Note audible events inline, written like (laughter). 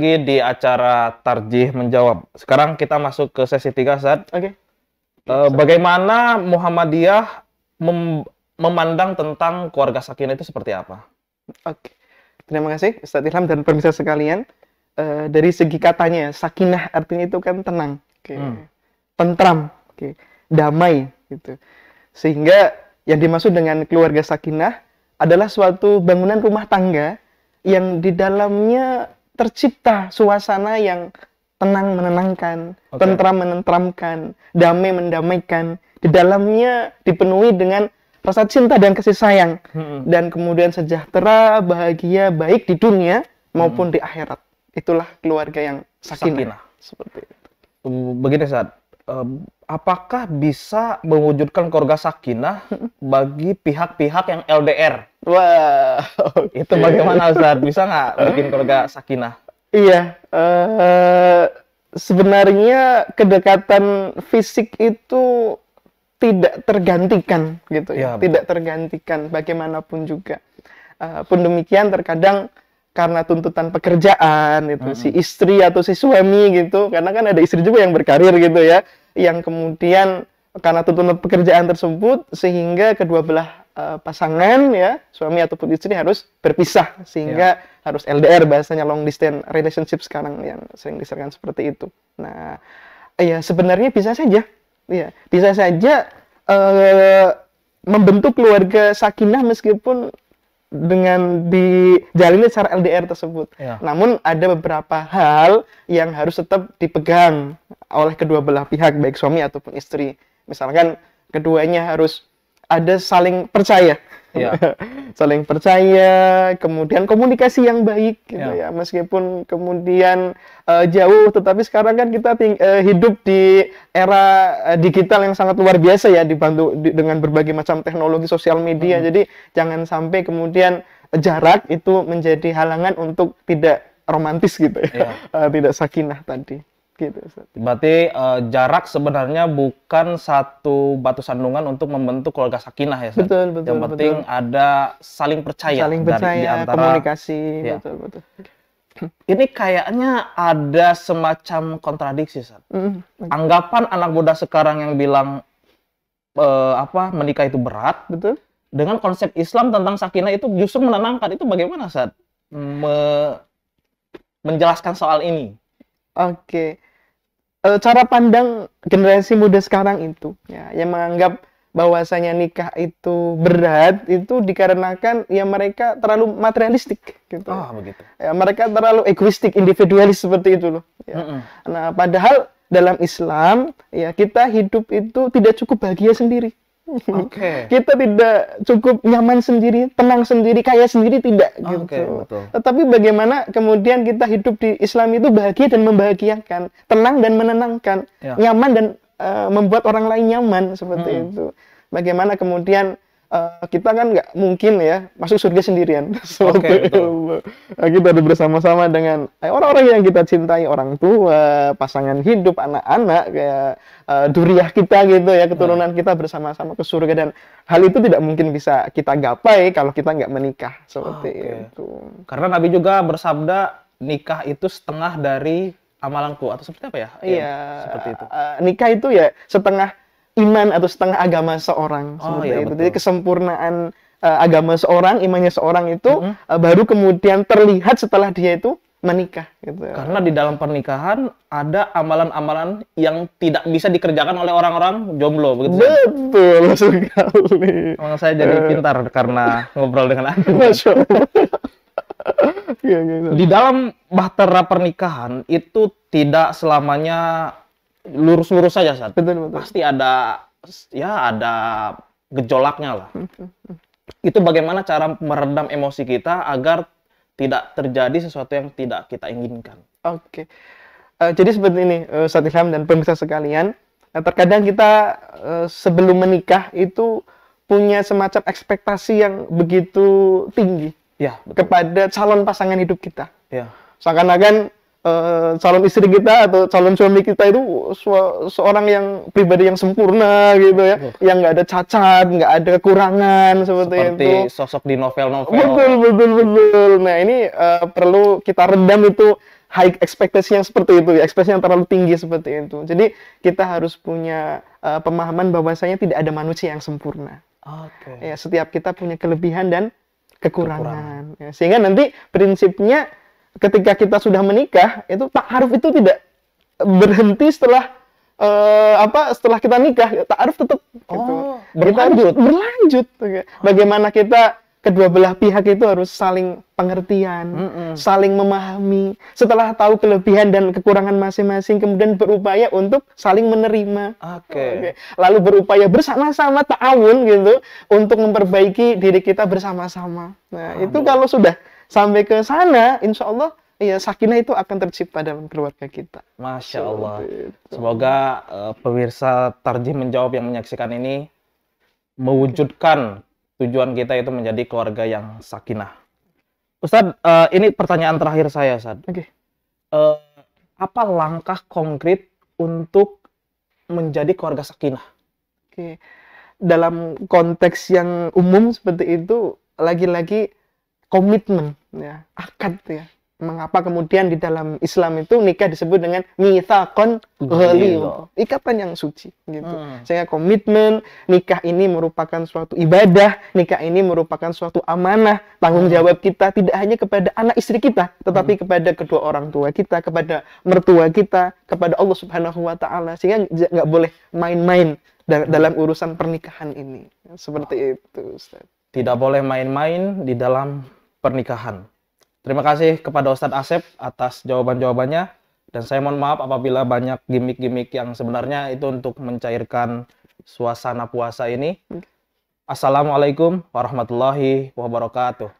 lagi di acara Tarjih Menjawab. Sekarang kita masuk ke sesi tiga saat. Oke. Eh, okay. Uh, bagaimana Muhammadiyah mem memandang tentang keluarga Sakinah itu seperti apa? Oke. Okay. Terima kasih Ustaz Ilham dan pemirsa sekalian. Uh, dari segi katanya, Sakinah artinya itu kan tenang. Okay. Hmm. Tentram. Okay. Damai. gitu. Sehingga yang dimaksud dengan keluarga Sakinah adalah suatu bangunan rumah tangga yang di dalamnya tercipta suasana yang tenang menenangkan, okay. tentram menentramkan, damai mendamaikan. Di dalamnya dipenuhi dengan rasa cinta dan kasih sayang hmm. dan kemudian sejahtera, bahagia baik di dunia maupun hmm. di akhirat. Itulah keluarga yang sakinah. sakinah. Seperti itu. Begini saat apakah bisa mewujudkan keluarga sakinah (laughs) bagi pihak-pihak yang LDR? Wah, (laughs) itu bagaimana Ustaz? Bisa nggak eh. bikin keluarga sakinah? Iya, uh, sebenarnya kedekatan fisik itu tidak tergantikan gitu ya, ya. tidak tergantikan bagaimanapun juga. Uh, pun demikian terkadang karena tuntutan pekerjaan itu -hmm. si istri atau si suami gitu, karena kan ada istri juga yang berkarir gitu ya, yang kemudian karena tuntutan pekerjaan tersebut sehingga kedua belah uh, pasangan ya suami ataupun istri harus berpisah sehingga yeah. harus LDR bahasanya long distance relationship sekarang yang sering diserkan seperti itu. Nah, ya sebenarnya bisa saja, ya bisa saja uh, membentuk keluarga sakinah meskipun dengan dijalin secara LDR tersebut. Ya. Namun ada beberapa hal yang harus tetap dipegang oleh kedua belah pihak baik suami ataupun istri. Misalkan keduanya harus ada saling percaya. Ya. (laughs) saling percaya, kemudian komunikasi yang baik gitu ya. ya. Meskipun kemudian uh, jauh tetapi sekarang kan kita uh, hidup di era uh, digital yang sangat luar biasa ya dibantu di dengan berbagai macam teknologi sosial media. Hmm. Jadi jangan sampai kemudian jarak itu menjadi halangan untuk tidak romantis gitu ya. ya. Uh, (laughs) tidak sakinah tadi gitu. Berarti uh, jarak sebenarnya bukan satu batu sandungan untuk membentuk keluarga sakinah ya. Ustaz? Betul betul. Yang penting betul. ada saling percaya. Saling percaya, dari, di antara, komunikasi, ya. betul betul. Ini kayaknya ada semacam kontradiksi, Ustaz. Mm, hmm Anggapan anak muda sekarang yang bilang uh, apa menikah itu berat, betul. Dengan konsep Islam tentang sakinah itu justru menenangkan itu bagaimana, saat Me menjelaskan soal ini. Oke. Okay uh, cara pandang generasi muda sekarang itu ya yang menganggap bahwasanya nikah itu berat itu dikarenakan ya mereka terlalu materialistik gitu. Oh, begitu. Ya, mereka terlalu egoistik, individualis seperti itu loh. Ya. Mm -mm. Nah, padahal dalam Islam ya kita hidup itu tidak cukup bahagia sendiri. Okay. (laughs) kita tidak cukup nyaman sendiri, tenang sendiri, kaya sendiri tidak gitu. okay, Betul. Tetapi bagaimana kemudian kita hidup di Islam itu bahagia dan membahagiakan, tenang dan menenangkan, yeah. nyaman dan uh, membuat orang lain nyaman seperti hmm. itu. Bagaimana kemudian uh, kita kan nggak mungkin ya masuk surga sendirian. (laughs) Oke. Okay, (laughs) nah, kita ada bersama-sama dengan eh, orang-orang yang kita cintai, orang tua, pasangan hidup, anak-anak, kayak uh, duriah kita gitu ya, keturunan hmm. kita bersama-sama ke surga dan hal itu tidak mungkin bisa kita gapai kalau kita nggak menikah seperti ah, okay. itu. Karena Nabi juga bersabda nikah itu setengah dari amalanku atau seperti apa ya? Iya. iya seperti itu. Uh, nikah itu ya setengah iman atau setengah agama seorang oh, iya, itu. Jadi kesempurnaan uh, agama seorang, imannya seorang itu mm -hmm. uh, baru kemudian terlihat setelah dia itu menikah gitu. Karena di dalam pernikahan ada amalan-amalan yang tidak bisa dikerjakan oleh orang-orang jomblo begitu. Kan? Betul kan? sekali. Emang saya jadi eh. pintar karena ngobrol dengan (laughs) Anda. Masya iya, gitu. di dalam bahtera pernikahan itu tidak selamanya lurus-lurus saja saat betul, betul. pasti ada ya ada gejolaknya lah hmm, hmm, hmm. itu bagaimana cara meredam emosi kita agar tidak terjadi sesuatu yang tidak kita inginkan oke okay. uh, eh, jadi seperti ini uh, eh, Ustaz dan pemirsa sekalian nah, terkadang kita uh, sebelum menikah itu punya semacam ekspektasi yang begitu tinggi ya kepada calon pasangan hidup kita ya seakan-akan Eh, calon istri kita atau calon suami kita itu seorang yang pribadi yang sempurna gitu ya, uh. yang nggak ada cacat, nggak ada kekurangan seperti, seperti itu. sosok di novel-novel. Betul betul betul. Nah ini uh, perlu kita redam itu high expectation yang seperti itu, ekspektasi yang terlalu tinggi seperti itu. Jadi kita harus punya uh, pemahaman bahwasanya tidak ada manusia yang sempurna. Oke. Okay. Ya, setiap kita punya kelebihan dan kekurangan. kekurangan. Ya, sehingga nanti prinsipnya ketika kita sudah menikah itu taaruf itu tidak berhenti setelah uh, apa setelah kita nikah taaruf tetap gitu. oh, gitu. berlanjut kita, berlanjut bagaimana kita kedua belah pihak itu harus saling pengertian mm -mm. saling memahami setelah tahu kelebihan dan kekurangan masing-masing kemudian berupaya untuk saling menerima oke okay. okay. lalu berupaya bersama-sama ta'awun gitu untuk memperbaiki diri kita bersama-sama nah oh, itu kalau sudah sampai ke sana, insya Allah ya sakinah itu akan tercipta dalam keluarga kita. Masya Allah. Semoga uh, pemirsa Tarjih menjawab yang menyaksikan ini mewujudkan tujuan kita itu menjadi keluarga yang sakinah. Ustadz, uh, ini pertanyaan terakhir saya, Ustadz. Oke. Okay. Uh, eh, apa langkah konkret untuk menjadi keluarga sakinah? Oke. Okay. Dalam konteks yang umum seperti itu, lagi-lagi komitmen ya. ya akad ya mengapa kemudian di dalam Islam itu nikah disebut dengan mitsaqon ghaliz ikatan yang suci gitu. Hmm. Sehingga komitmen nikah ini merupakan suatu ibadah, nikah ini merupakan suatu amanah, tanggung hmm. jawab kita tidak hanya kepada anak istri kita, tetapi hmm. kepada kedua orang tua kita, kepada mertua kita, kepada Allah Subhanahu wa taala. Sehingga nggak boleh main-main hmm. dalam urusan pernikahan ini. Seperti itu, Ustaz. Tidak boleh main-main di dalam pernikahan. Terima kasih kepada Ustadz Asep atas jawaban-jawabannya. Dan saya mohon maaf apabila banyak gimmick-gimmick yang sebenarnya itu untuk mencairkan suasana puasa ini. Assalamualaikum warahmatullahi wabarakatuh.